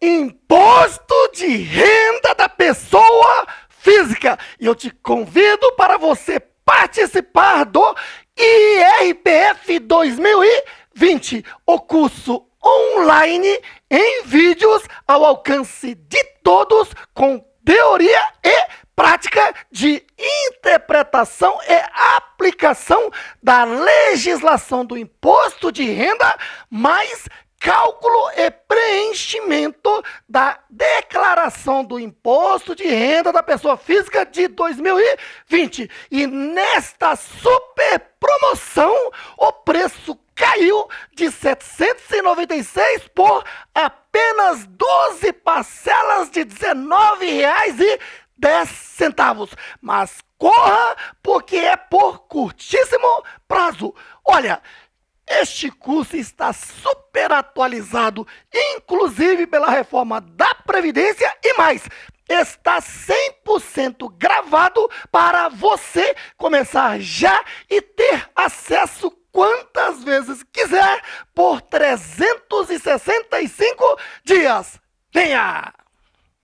Imposto de renda da pessoa física. E eu te convido para você participar do IRPF 2020, o curso online em vídeos ao alcance de todos com teoria e prática de interpretação e aplicação da legislação do imposto de renda, mais cálculo e declaração do imposto de renda da pessoa física de 2020. E nesta super promoção, o preço caiu de 796 por apenas 12 parcelas de R$ 19,10. Mas corra, porque é por curtíssimo prazo. Olha, este curso está super atualizado, inclusive pela reforma da Previdência e mais. Está 100% gravado para você começar já e ter acesso quantas vezes quiser por 365 dias. Venha!